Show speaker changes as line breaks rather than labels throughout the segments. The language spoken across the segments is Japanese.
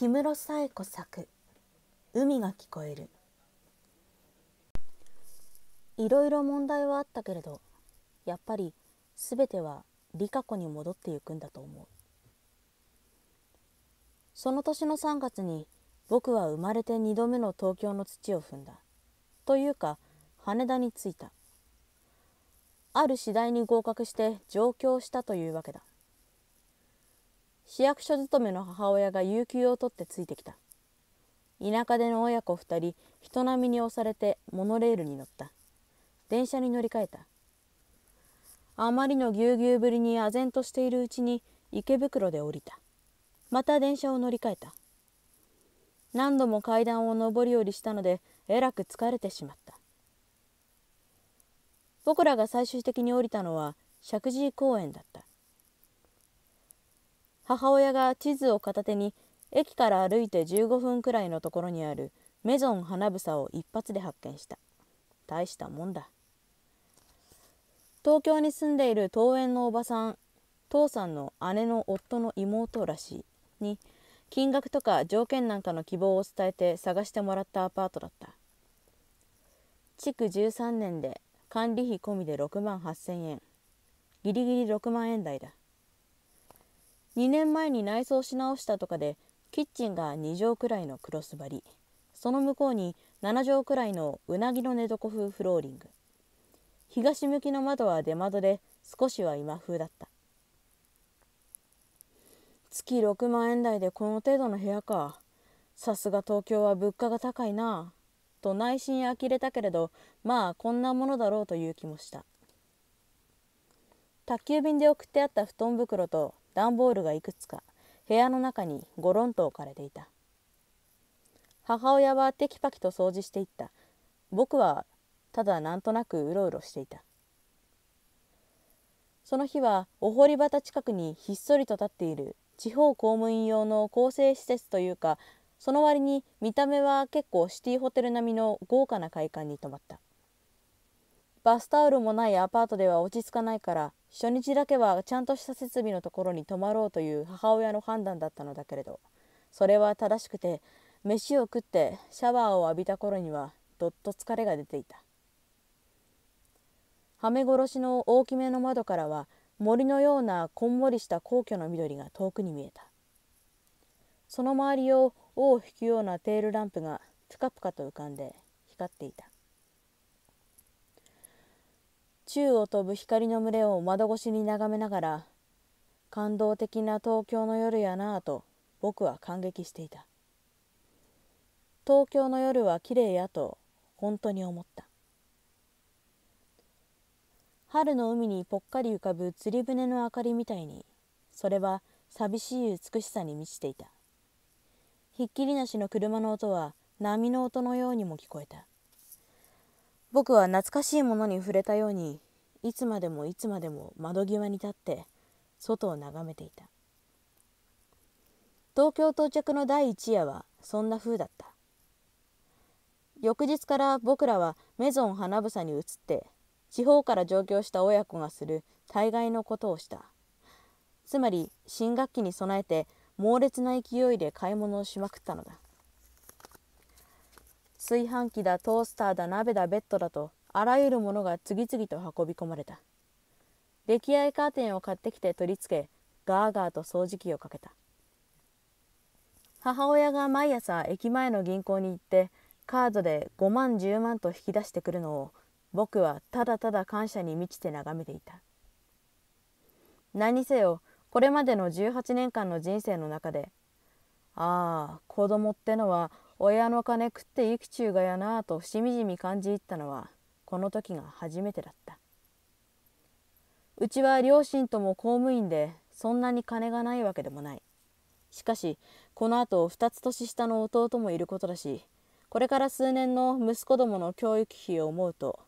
氷室冴子作「海が聞こえる」いろいろ問題はあったけれどやっぱり全ては理香子に戻ってゆくんだと思うその年の3月に僕は生まれて2度目の東京の土を踏んだというか羽田に着いたある次第に合格して上京したというわけだ市役所勤めの母親が有給を取ってついてきた田舎での親子2人人並みに押されてモノレールに乗った電車に乗り換えたあまりのぎゅうぎゅうぶりに唖然としているうちに池袋で降りたまた電車を乗り換えた何度も階段を上り下りしたのでえらく疲れてしまった僕らが最終的に降りたのは石神井公園だった母親が地図を片手に駅から歩いて15分くらいのところにあるメゾン花房を一発で発見した大したもんだ東京に住んでいる桃園のおばさん父さんの姉の夫の妹らしいに金額とか条件なんかの希望を伝えて探してもらったアパートだった築13年で管理費込みで6万8000円ギリギリ6万円台だ2年前に内装し直したとかでキッチンが2畳くらいのクロス張りその向こうに7畳くらいのうなぎの寝床風フローリング東向きの窓は出窓で少しは今風だった月6万円台でこの程度の部屋かさすが東京は物価が高いなと内心呆れたけれどまあこんなものだろうという気もした宅急便で送ってあった布団袋と段ボールがいくつか部屋の中にゴロンと置かれていた母親はテキパキと掃除していった僕はただなんとなくうろうろしていたその日はお堀端近くにひっそりと立っている地方公務員用の構成施設というかその割に見た目は結構シティホテル並みの豪華な会館に泊まったバスタオルもないアパートでは落ち着かないから初日だけはちゃんとした設備のところに泊まろうという母親の判断だったのだけれどそれは正しくて飯を食ってシャワーを浴びた頃にはどっと疲れが出ていたはめ殺しの大きめの窓からは森のようなこんもりした皇居の緑が遠くに見えたその周りを尾を引くようなテールランプがぷかぷかと浮かんで光っていた宙を飛ぶ光の群れを窓越しに眺めながら感動的な東京の夜やなぁと僕は感激していた東京の夜は綺麗やと本当に思った春の海にぽっかり浮かぶ釣り船の明かりみたいにそれは寂しい美しさに満ちていたひっきりなしの車の音は波の音のようにも聞こえた僕は懐かしいものに触れたようにいつまでもいつまでも窓際に立って外を眺めていた東京到着の第一夜はそんな風だった翌日から僕らはメゾン花房に移って地方から上京した親子がする大概のことをしたつまり新学期に備えて猛烈な勢いで買い物をしまくったのだ炊飯器だトースターだ鍋だベッドだとあらゆるものが次々と運び込まれた出来合いカーテンを買ってきて取り付けガーガーと掃除機をかけた母親が毎朝駅前の銀行に行ってカードで5万10万と引き出してくるのを僕はただただ感謝に満ちて眺めていた何せよこれまでの18年間の人生の中でああ子供ってのは親の金食って生きちゅうがやなぁとしみじみ感じ入ったのはこの時が初めてだったうちは両親とも公務員でそんなに金がないわけでもないしかしこのあと2つ年下の弟もいることだしこれから数年の息子どもの教育費を思うと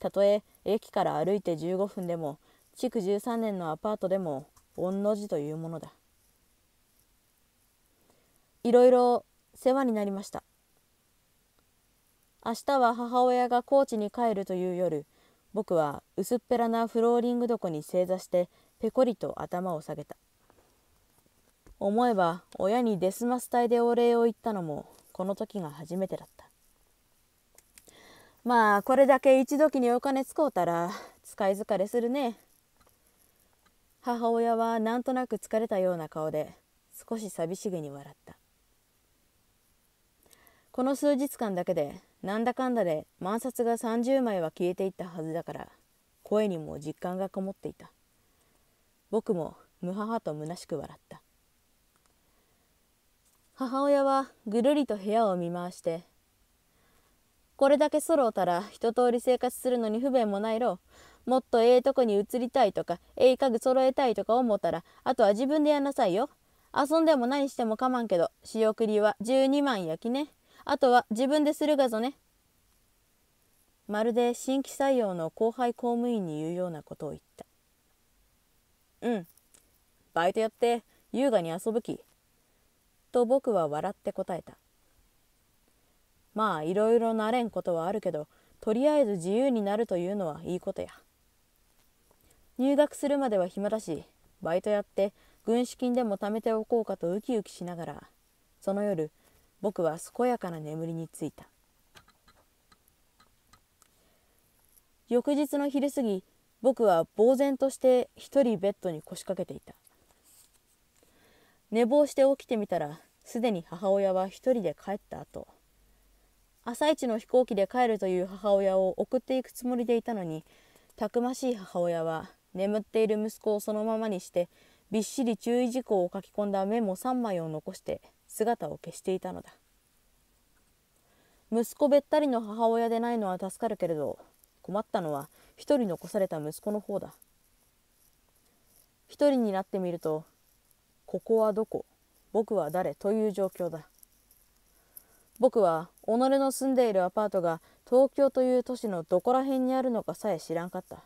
たとえ駅から歩いて15分でも築13年のアパートでも御の字というものだいろいろ世話になりました明日は母親が高知に帰るという夜僕は薄っぺらなフローリング床に正座してペコリと頭を下げた思えば親にデスマス隊でお礼を言ったのもこの時が初めてだったまあこれだけ一時にお金使うたら使い疲れするね母親はなんとなく疲れたような顔で少し寂しげに笑ったこの数日間だけでなんだかんだで万札が30枚は消えていったはずだから声にも実感がこもっていた僕も無母と虚しく笑った母親はぐるりと部屋を見回して「これだけ揃うたら一通り生活するのに不便もないろもっとええとこに移りたいとかええ家具揃えたいとか思ったらあとは自分でやんなさいよ遊んでも何してもかまんけど仕送りは12万やきね」あとは自分でするがぞね。まるで新規採用の後輩公務員に言うようなことを言った。うん、バイトやって優雅に遊ぶき。と僕は笑って答えた。まあいろいろなれんことはあるけど、とりあえず自由になるというのはいいことや。入学するまでは暇だし、バイトやって軍資金でも貯めておこうかとウキウキしながら、その夜、僕は健やかな眠りについた翌日の昼過ぎ僕は呆然として一人ベッドに腰掛けていた寝坊して起きてみたらすでに母親は一人で帰った後朝一の飛行機で帰るという母親を送っていくつもりでいたのにたくましい母親は眠っている息子をそのままにしてびっしり注意事項を書き込んだメモ3枚を残して姿を消していたのだ息子べったりの母親でないのは助かるけれど困ったのは一人残された息子の方だ一人になってみると「ここはどこ僕は誰?」という状況だ僕は己の住んでいるアパートが東京という都市のどこら辺にあるのかさえ知らんかった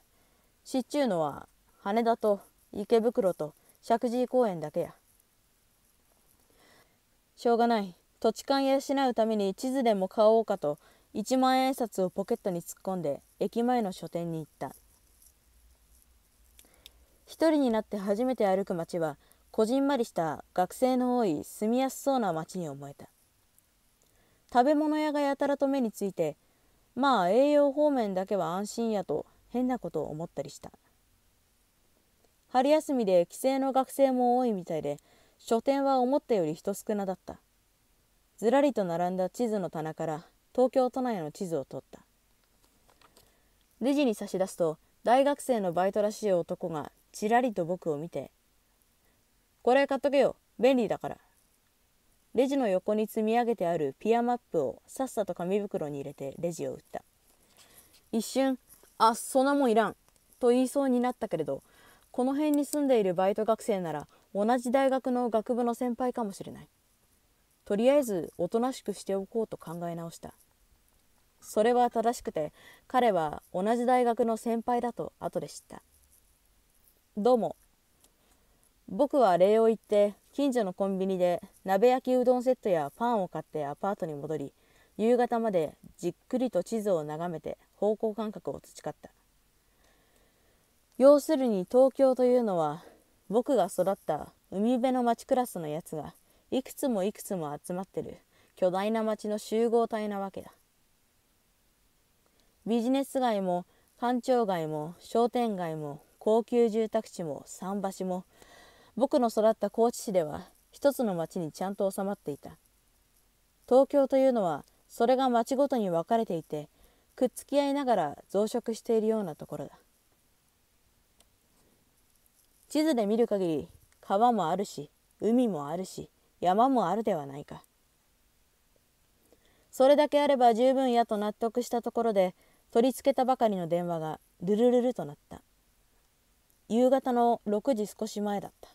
知っちゅうのは羽田と池袋と石神井公園だけやしょうがない土地勘養うために地図でも買おうかと1万円札をポケットに突っ込んで駅前の書店に行った一人になって初めて歩く街はこじんまりした学生の多い住みやすそうな街に思えた食べ物屋がやたらと目についてまあ栄養方面だけは安心やと変なことを思ったりした春休みで帰省の学生も多いみたいで書店は思ったより人少なだったずらりと並んだ地図の棚から東京都内の地図を取ったレジに差し出すと大学生のバイトらしい男がちらりと僕を見て「これ買っとけよ便利だから」レジの横に積み上げてあるピアマップをさっさと紙袋に入れてレジを打った一瞬「あそんなもんいらん」と言いそうになったけれどこの辺に住んでいるバイト学生なら同じ大学の学部の先輩かもしれないとりあえずおとなしくしておこうと考え直したそれは正しくて彼は同じ大学の先輩だと後で知ったどうも僕は礼を言って近所のコンビニで鍋焼きうどんセットやパンを買ってアパートに戻り夕方までじっくりと地図を眺めて方向感覚を培った要するに東京というのは僕が育った海辺の町クラスのやつがいくつもいくつも集まってる巨大な町の集合体なわけだビジネス街も官庁街も商店街も高級住宅地も桟橋も僕の育った高知市では一つの町にちゃんと収まっていた東京というのはそれが町ごとに分かれていてくっつき合いながら増殖しているようなところだ地図で見る限り川もあるし海もあるし山もあるではないかそれだけあれば十分やと納得したところで取り付けたばかりの電話がルルルルとなった夕方の6時少し前だった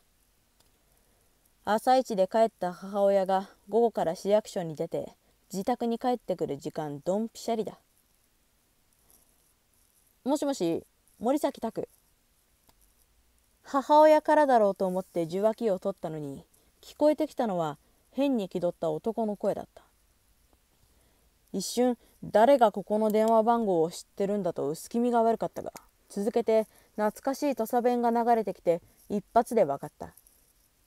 朝一で帰った母親が午後から市役所に出て自宅に帰ってくる時間どんぴしゃりだもしもし森崎拓母親からだろうと思って受話器を取ったのに聞こえてきたのは変に気取った男の声だった一瞬誰がここの電話番号を知ってるんだと薄気味が悪かったが続けて懐かしい土佐弁が流れてきて一発で分かった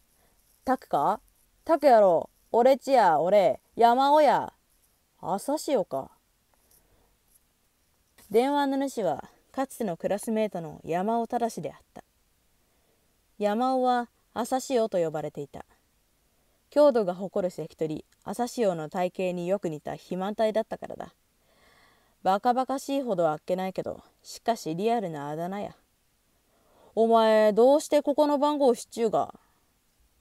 「タクかタクやろ俺ちや俺山尾や朝潮か」電話の主はかつてのクラスメートの山尾正であった山尾は朝潮と呼ばれていた郷土が誇る関取朝潮の体型によく似た肥満体だったからだバカバカしいほどあっけないけどしかしリアルなあだ名やお前どうしてここの番号知っちゅうが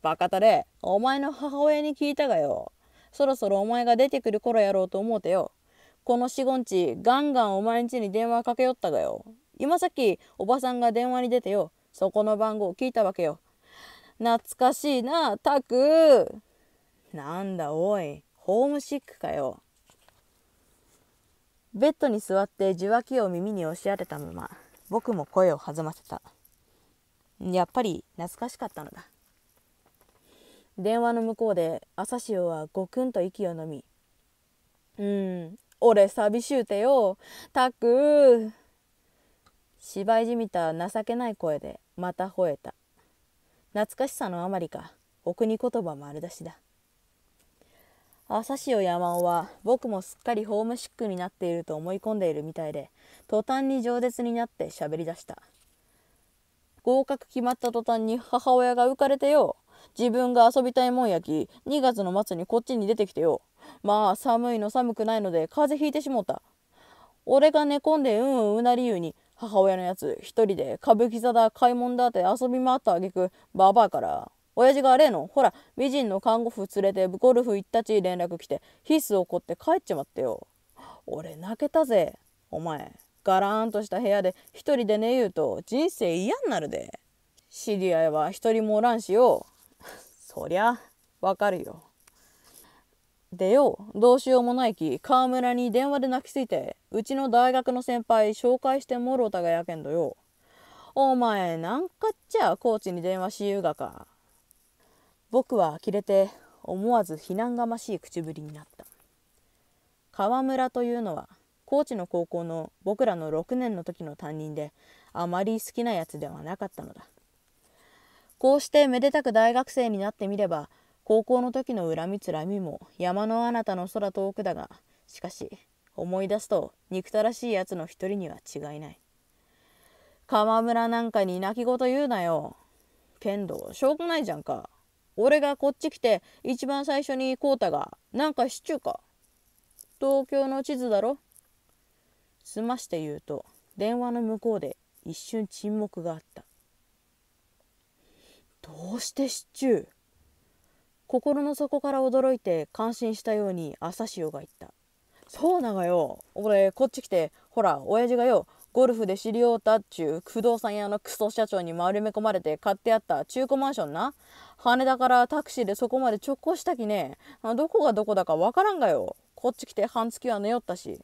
バカたれお前の母親に聞いたがよそろそろお前が出てくる頃やろうと思うてよこの四五日ガンガンお前んちに電話かけよったがよ今さっきおばさんが電話に出てよそこの番号を聞いたわけよ。懐かしいな、たく。なんだおい、ホームシックかよ。ベッドに座って受話器を耳に押し当てたまま、僕も声を弾ませた。やっぱり懐かしかったのだ。電話の向こうで朝潮はごくんと息をのみ、うん、俺寂しゅうてよ、たく芝居じみた情けない声でまた吠えた懐かしさのあまりかお国言葉丸出しだ朝潮山尾は僕もすっかりホームシックになっていると思い込んでいるみたいで途端に饒舌になって喋り出した合格決まった途端に母親が浮かれてよ自分が遊びたいもんやき2月の末にこっちに出てきてよまあ寒いの寒くないので風邪ひいてしもうた俺が寝込んでうんうんうな理由に母親のやつ一人で歌舞伎座だ買い物だって遊び回った挙句ババアから親父が例のほら美人の看護婦連れてゴルフ行ったち連絡来てヒス怒って帰っちまってよ俺泣けたぜお前ガラーンとした部屋で一人で寝言うと人生嫌になるで知り合いは一人もおらんしよ そりゃわかるよでよ、どうしようもないき、川村に電話で泣きついて、うちの大学の先輩紹介してもろうたがやけんどよ。お前、なんかっちゃ、コーチに電話しゆうがか。僕は呆れて、思わず非難がましい口ぶりになった。川村というのは、高知の高校の僕らの6年の時の担任で、あまり好きなやつではなかったのだ。こうしてめでたく大学生になってみれば、高校の時の恨みつらみも山のあなたの空遠くだがしかし思い出すと憎たらしいやつの一人には違いない鎌村なんかに泣き言言うなよけんどうがないじゃんか俺がこっち来て一番最初にこうたが「なんかシチューか東京の地図だろ?」すまして言うと電話の向こうで一瞬沈黙があったどうしてシチュー心の底から驚いて感心したように朝潮が言ったそうながよ俺こっち来てほら親父がよゴルフで知り合うたっちゅう不動産屋のクソ社長に丸め込まれて買ってあった中古マンションな羽田からタクシーでそこまで直行したきねどこがどこだかわからんがよこっち来て半月は寝よったし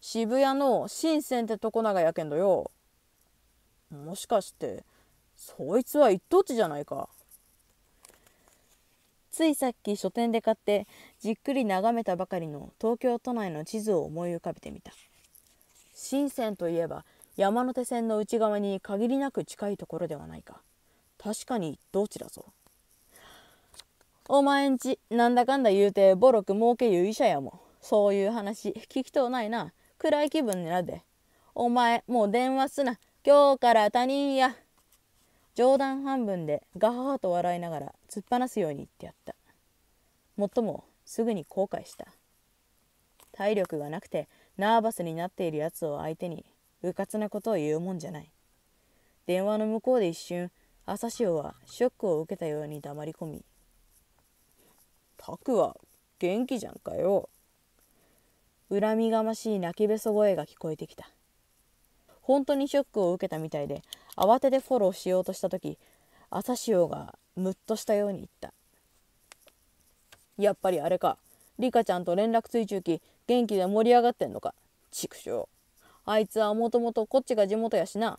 渋谷の新鮮ってとこながやけんどよもしかしてそいつは一等地じゃないかついさっき書店で買ってじっくり眺めたばかりの東京都内の地図を思い浮かべてみた深センといえば山手線の内側に限りなく近いところではないか確かにどちらぞお前んちなんだかんだ言うてボロく儲けゆい医者やもそういう話聞きとうないな暗い気分になでお前もう電話すな今日から他人や冗談半分でガハハと笑いながら突っ放すように言ってやったもっともすぐに後悔した体力がなくてナーバスになっているやつを相手にうかつなことを言うもんじゃない電話の向こうで一瞬朝潮はショックを受けたように黙り込み「タクは元気じゃんかよ」恨みがましい泣きべそ声が聞こえてきた本当にショックを受けたみたいで慌ててフォローしようとした時朝潮がムッとしたように言ったやっぱりあれかリカちゃんと連絡追従期元気で盛り上がってんのか畜生あいつはもともとこっちが地元やしな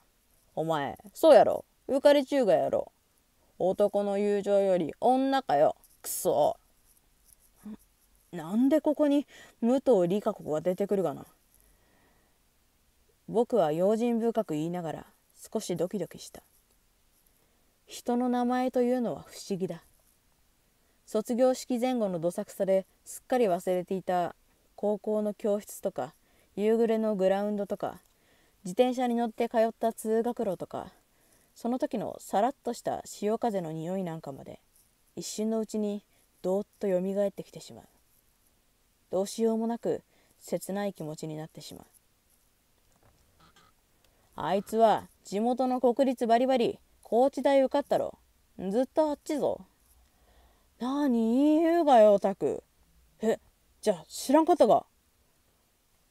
お前そうやろ浮かれ中がやろ男の友情より女かよくそなんでここに武藤理香子が出てくるかな僕は用心深く言いながら少しドキドキした人の名前というのは不思議だ卒業式前後のどさくさですっかり忘れていた高校の教室とか夕暮れのグラウンドとか自転車に乗って通った通学路とかその時のさらっとした潮風の匂いなんかまで一瞬のうちにどーっとよみがえってきてしまうどうしようもなく切ない気持ちになってしまうあいつは地元の国立バリバリ高知大受かったろずっとあっちぞ何言うがよタクえじゃあ知らんかったが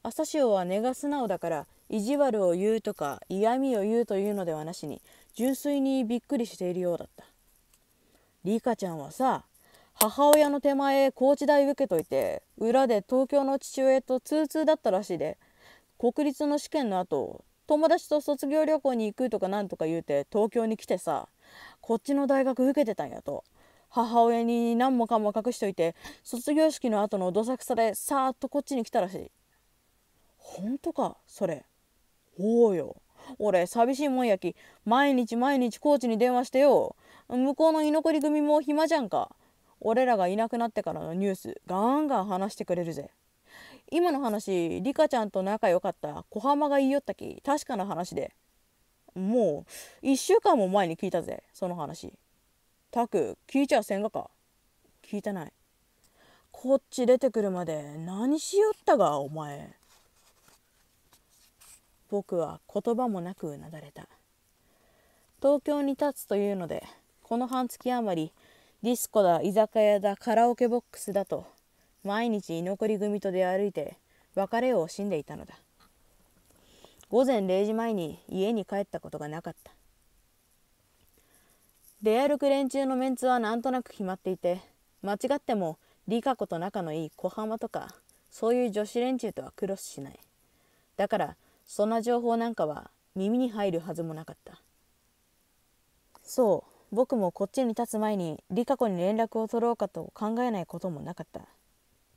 朝潮は根が素直だから意地悪を言うとか嫌味を言うというのではなしに純粋にびっくりしているようだったリカちゃんはさ母親の手前高知大受けといて裏で東京の父親と通通だったらしいで国立の試験の後友達と卒業旅行に行くとかなんとか言うて東京に来てさこっちの大学受けてたんやと母親に何もかも隠しといて卒業式の後のどさくさでさーっとこっちに来たらしい本当かそれおうよ俺寂しいもんやき毎日毎日コーチに電話してよ向こうの居残り組も暇じゃんか俺らがいなくなってからのニュースガンガン話してくれるぜ今の話リカちゃんと仲良かった小浜が言いよったき確かな話でもう1週間も前に聞いたぜその話たく聞いちゃせんがか聞いてないこっち出てくるまで何しよったがお前僕は言葉もなくうなだれた東京に立つというのでこの半月余りディスコだ居酒屋だカラオケボックスだと毎日居残り組と出歩いて別れを惜しんでいたのだ午前0時前に家に帰ったことがなかった出歩く連中のメンツはなんとなく決まっていて間違ってもリカ子と仲のいい小浜とかそういう女子連中とはクロスしないだからそんな情報なんかは耳に入るはずもなかったそう僕もこっちに立つ前にリカ子に連絡を取ろうかと考えないこともなかった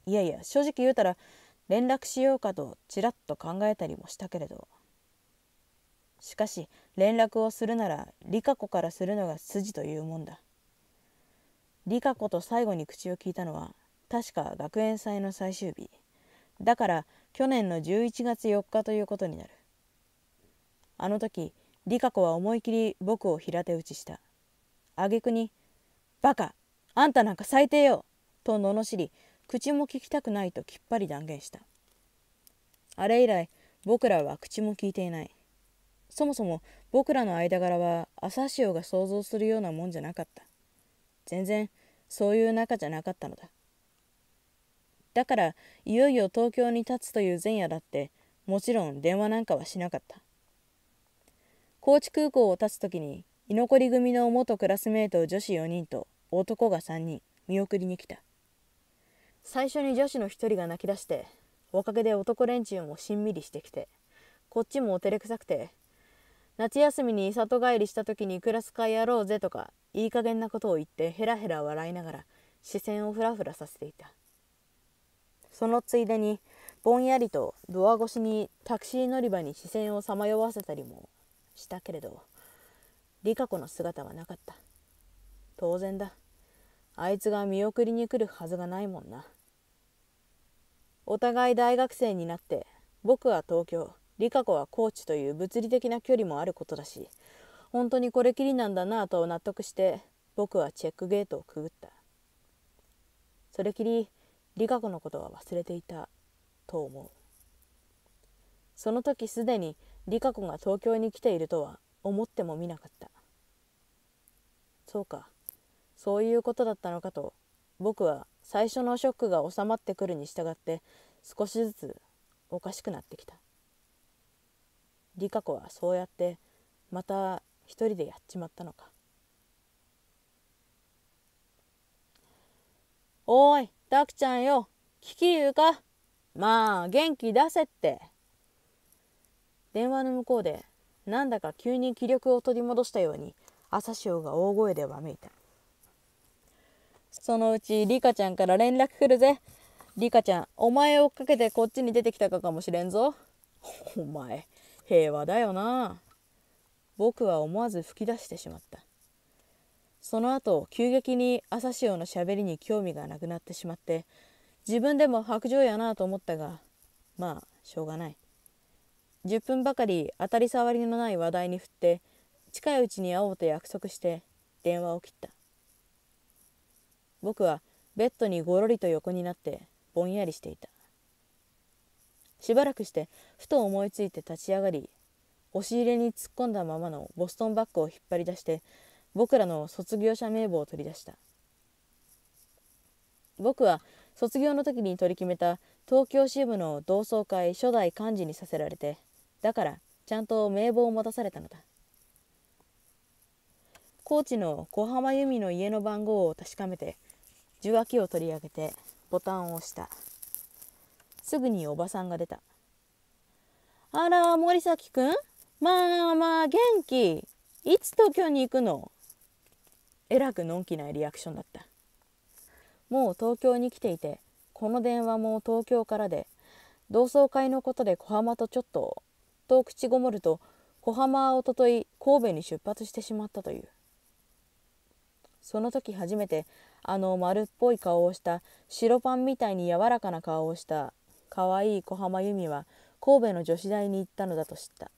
いやいや正直言うたら連絡しようかとちらっと考えたりもしたけれどしかし連絡をするなら理香子からするのが筋というもんだ理香子と最後に口を聞いたのは確か学園祭の最終日だから去年の11月4日ということになるあの時理香子は思い切り僕を平手打ちした挙句に「バカあんたなんか最低よ!」と罵り口も聞きたくないときっぱり断言したあれ以来僕らは口も聞いていないそもそも僕らの間柄は朝潮が想像するようなもんじゃなかった全然そういう仲じゃなかったのだだからいよいよ東京に立つという前夜だってもちろん電話なんかはしなかった高知空港を立つ時に居残り組の元クラスメート女子4人と男が3人見送りに来た最初に女子の一人が泣き出しておかげで男連中もしんみりしてきてこっちもお照れくさくて夏休みに里帰りした時にクラス会やろうぜとかいい加減なことを言ってヘラヘラ笑いながら視線をフラフラさせていたそのついでにぼんやりとドア越しにタクシー乗り場に視線をさまよわせたりもしたけれど理香子の姿はなかった当然だあいつが見送りに来るはずがないもんなお互い大学生になって僕は東京理香子は高知という物理的な距離もあることだし本当にこれきりなんだなぁと納得して僕はチェックゲートをくぐったそれきり理香子のことは忘れていたと思うその時すでに理香子が東京に来ているとは思ってもみなかったそうかそういうことだったのかと僕は最初のショックが収まってくるに従って少しずつおかしくなってきたりか子はそうやってまた一人でやっちまったのかおいタクちゃんよ聞きゆうかまあ元気出せって電話の向こうでなんだか急に気力を取り戻したように朝潮が大声でわめいたそのうちリカちゃんから連絡来るぜ。リカちゃん、お前を追っかけてこっちに出てきたかかもしれんぞ。お前、平和だよな。僕は思わず吹き出してしまった。その後、急激に朝潮のしゃべりに興味がなくなってしまって、自分でも白状やなと思ったが、まあ、しょうがない。10分ばかり当たり障りのない話題に振って、近いうちに会おうと約束して電話を切った。僕はベッドにごろりと横になってぼんやりしていたしばらくしてふと思いついて立ち上がり押し入れに突っ込んだままのボストンバッグを引っ張り出して僕らの卒業者名簿を取り出した僕は卒業の時に取り決めた東京支部の同窓会初代幹事にさせられてだからちゃんと名簿を持たされたのだ高知の小浜由美の家の番号を確かめて受話器を取り上げてボタンを押したすぐにおばさんが出た「あら森崎くんまあまあ元気いつ東京に行くの?」えらくのんきなリアクションだったもう東京に来ていてこの電話も東京からで同窓会のことで小浜とちょっとと口ごもると小浜はおととい神戸に出発してしまったというその時初めてあの丸っぽい顔をした白パンみたいに柔らかな顔をした可愛い小浜由美は神戸の女子大に行ったのだと知った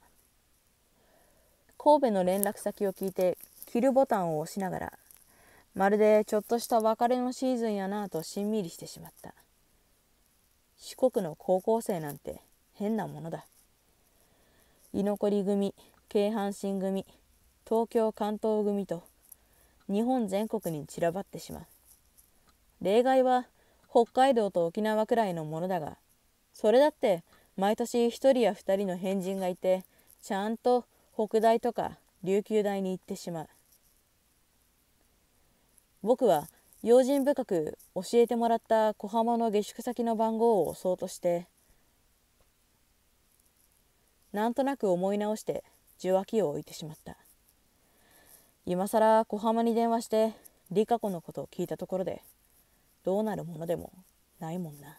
神戸の連絡先を聞いてキルボタンを押しながらまるでちょっとした別れのシーズンやなぁとしんみりしてしまった四国の高校生なんて変なものだ居残り組京阪神組東京関東組と日本全国に散らばってしまう例外は北海道と沖縄くらいのものだがそれだって毎年1人や2人の変人がいてちゃんと北大とか琉球大に行ってしまう僕は用心深く教えてもらった小浜の下宿先の番号を押そうとしてなんとなく思い直して受話器を置いてしまった。今更小浜に電話して理香子のことを聞いたところでどうなるものでもないもんな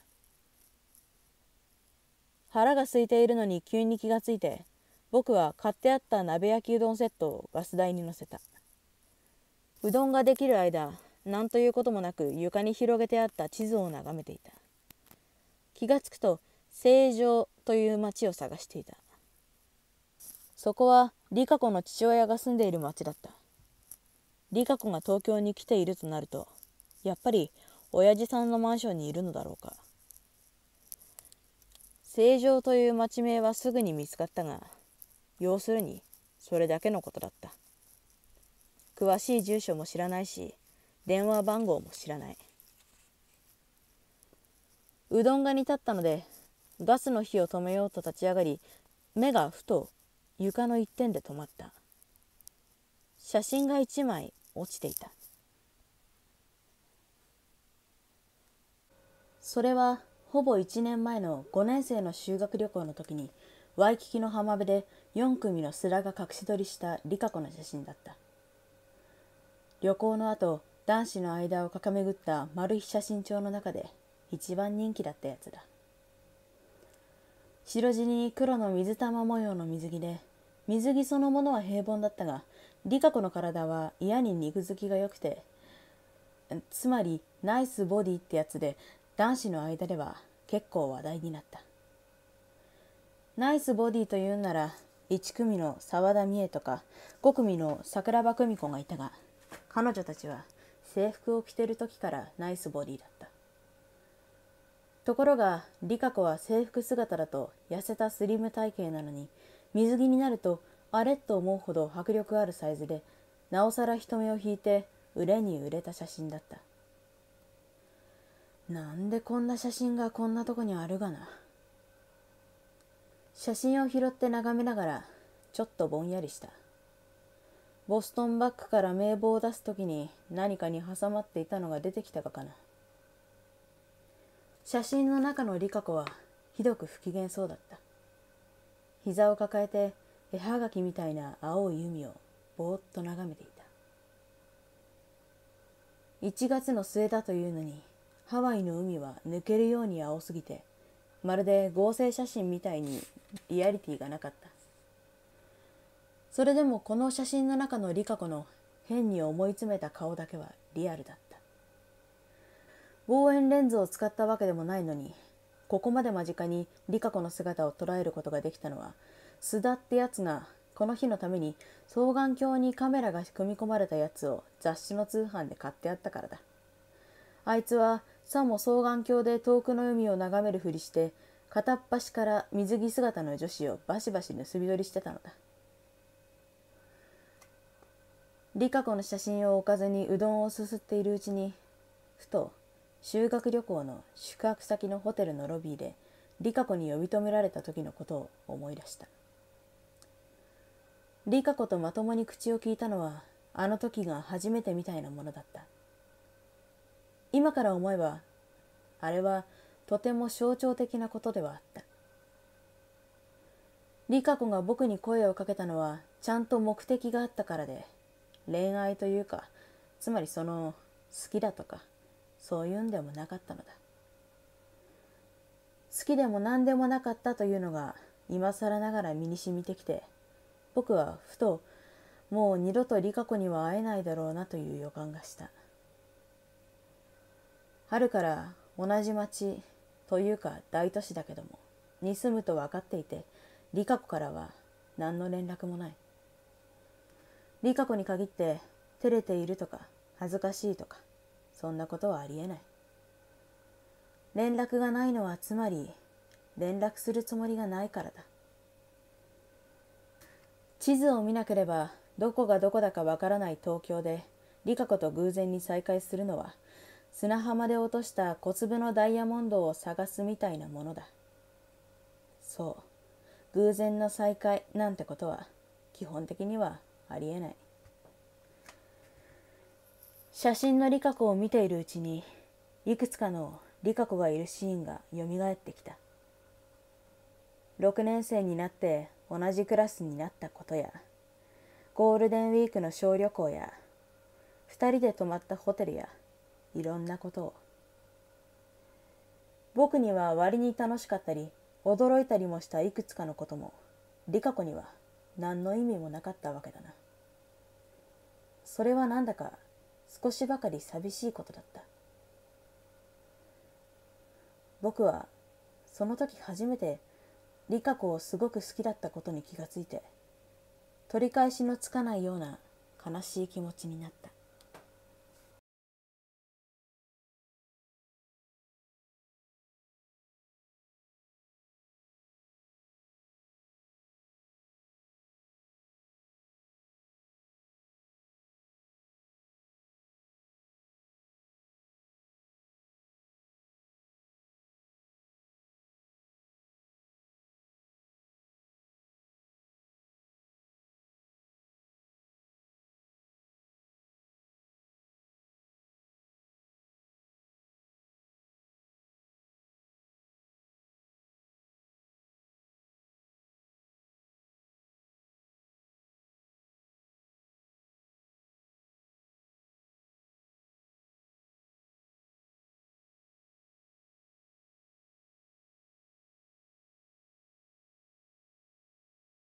腹が空いているのに急に気がついて僕は買ってあった鍋焼きうどんセットをガス台に乗せたうどんができる間何ということもなく床に広げてあった地図を眺めていた気がつくと成城という町を探していたそこは理香子の父親が住んでいる町だった理香子が東京に来ているとなるとやっぱり親父さんのマンションにいるのだろうか成城という町名はすぐに見つかったが要するにそれだけのことだった詳しい住所も知らないし電話番号も知らないうどんが煮立ったのでガスの火を止めようと立ち上がり目がふと床の一点で止まった写真が1枚落ちていたそれはほぼ1年前の5年生の修学旅行の時にワイキキの浜辺で4組のスラが隠し撮りしたリカ子の写真だった旅行の後男子の間をかけめぐったマル秘写真帳の中で一番人気だったやつだ白地に黒の水玉模様の水着で水着そのものは平凡だったが理香子の体は嫌に肉付きが良くてつまりナイスボディってやつで男子の間では結構話題になったナイスボディというんなら1組の沢田美恵とか5組の桜庭久美子がいたが彼女たちは制服を着てる時からナイスボディだったところが理香子は制服姿だと痩せたスリム体型なのに水着になるとあれと思うほど迫力あるサイズでなおさら人目を引いて売れに売れた写真だったなんでこんな写真がこんなとこにあるがな写真を拾って眺めながらちょっとぼんやりしたボストンバッグから名簿を出す時に何かに挟まっていたのが出てきたかかな写真の中のリカ子はひどく不機嫌そうだった膝を抱えて絵はがきみたいな青い海をぼーっと眺めていた1月の末だというのにハワイの海は抜けるように青すぎてまるで合成写真みたいにリアリティがなかったそれでもこの写真の中のリカ子の変に思い詰めた顔だけはリアルだった望遠レンズを使ったわけでもないのにここまで間近にリカ子の姿を捉えることができたのは須田ってやつがこの日のために双眼鏡にカメラが組み込まれたやつを雑誌の通販で買ってあったからだあいつはさも双眼鏡で遠くの海を眺めるふりして片っ端から水着姿の女子をバシバシ盗み取りしてたのだ理香子の写真を置かずにうどんをすすっているうちにふと修学旅行の宿泊先のホテルのロビーで理香子に呼び止められた時のことを思い出した。リカ子とまともに口を聞いたのはあの時が初めてみたいなものだった今から思えばあれはとても象徴的なことではあったリカ子が僕に声をかけたのはちゃんと目的があったからで恋愛というかつまりその好きだとかそういうんでもなかったのだ好きでも何でもなかったというのが今更ながら身に染みてきて僕はふともう二度と理香子には会えないだろうなという予感がした春から同じ町というか大都市だけどもに住むと分かっていて理香子からは何の連絡もない理香子に限って照れているとか恥ずかしいとかそんなことはありえない連絡がないのはつまり連絡するつもりがないからだ地図を見なければどこがどこだかわからない東京で理香子と偶然に再会するのは砂浜で落とした小粒のダイヤモンドを探すみたいなものだそう偶然の再会なんてことは基本的にはありえない写真の理香子を見ているうちにいくつかの理香子がいるシーンがよみがえってきた6年生になって同じクラスになったことやゴールデンウィークの小旅行や2人で泊まったホテルやいろんなことを僕には割に楽しかったり驚いたりもしたいくつかのことも理香子には何の意味もなかったわけだなそれはなんだか少しばかり寂しいことだった僕はその時初めて理香子をすごく好きだったことに気がついて取り返しのつかないような悲しい気持ちになった